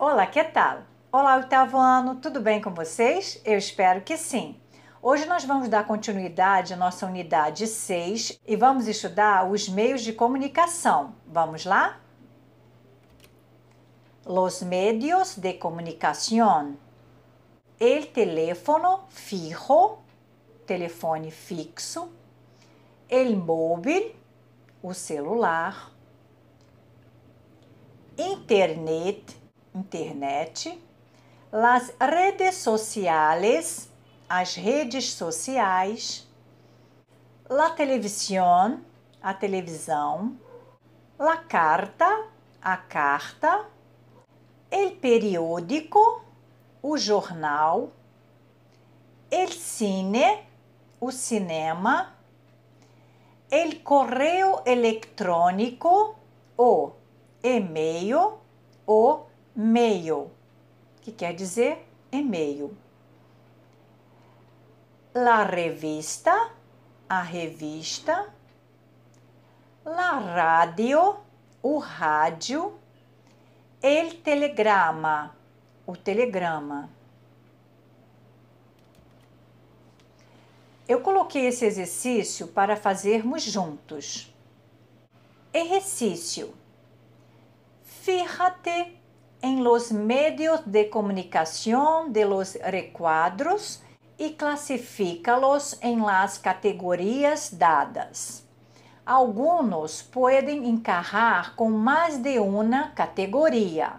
Olá, que tal? Olá, oitavo ano, tudo bem com vocês? Eu espero que sim. Hoje nós vamos dar continuidade à nossa unidade 6 e vamos estudar os meios de comunicação. Vamos lá? Los medios de comunicación. El teléfono fijo, telefone fixo. El móvil, o celular. Internet, internet, las redes sociales, as redes sociais, la televisión, a televisão, la carta, a carta, el periódico, o jornal, el cine, o cinema, el correo eletrônico, o e-mail, o mail, que quer dizer é e-mail. La revista, a revista. La radio, o rádio. El telegrama, o telegrama. Eu coloquei esse exercício para fazermos juntos. Exercício. Fíjate en los medios de comunicación de los recuadros y clasifícalos en las categorías dadas. Algunos pueden encarrar com mais de uma categoria.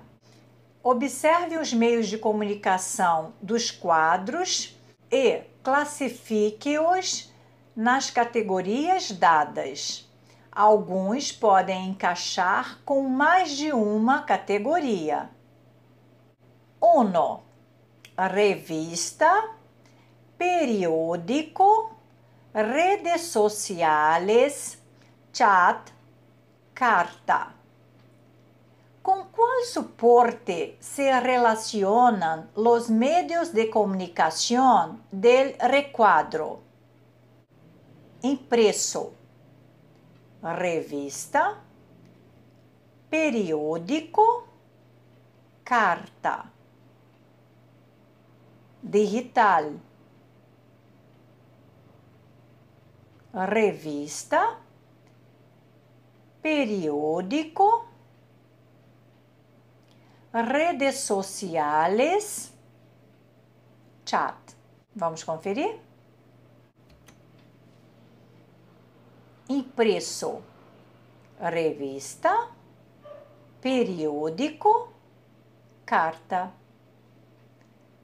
Observe os meios de comunicação dos quadros e classifique-os nas categorias dadas. Alguns podem encaixar com mais de uma categoria. Uno, revista, periódico, redes sociais, chat, carta. Com qual suporte se relacionam os meios de comunicação del recuadro? Impresso revista, periódico, carta, digital, revista, periódico, redes sociais, chat. Vamos conferir? impreso, revista, periódico, carta.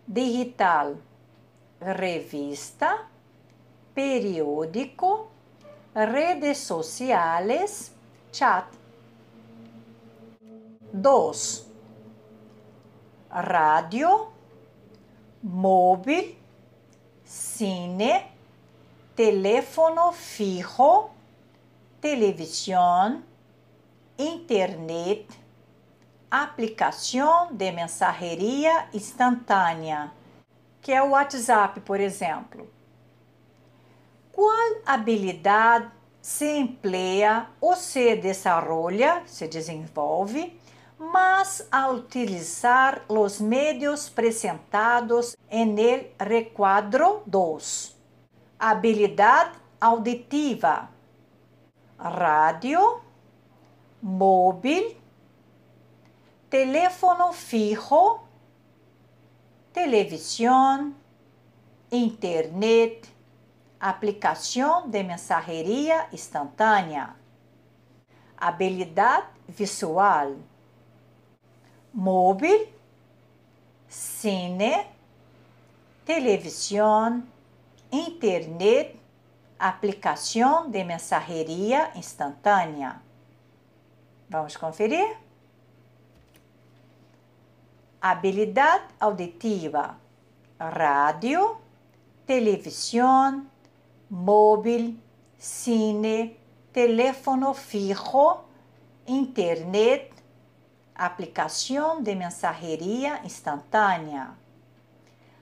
Digital, revista, periódico, redes sociales, chat. Dos Radio, móvil, cine, teléfono fijo, televisão, internet, aplicação de mensageria instantânea, que é o WhatsApp, por exemplo. Qual habilidade se emplea ou se desarrolha, se desenvolve, mas a utilizar os meios apresentados en el recuadro 2. Habilidade auditiva rádio, móvel, teléfono fijo, televisão, internet, aplicação de mensageria instantânea, habilidade visual, móvel, cine, televisão, internet, aplicação de mensageria instantânea. Vamos conferir? Habilidade auditiva: rádio, televisão, móvel, cine, telefone fijo, internet, aplicação de mensageria instantânea.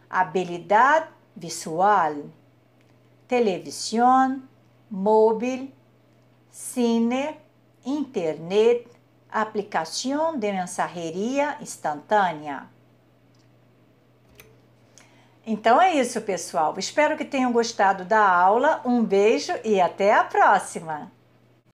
Habilidade visual: televisión, móvil, cine, internet, aplicação de mensageria instantânea. Então é isso, pessoal. Espero que tenham gostado da aula. Um beijo e até a próxima!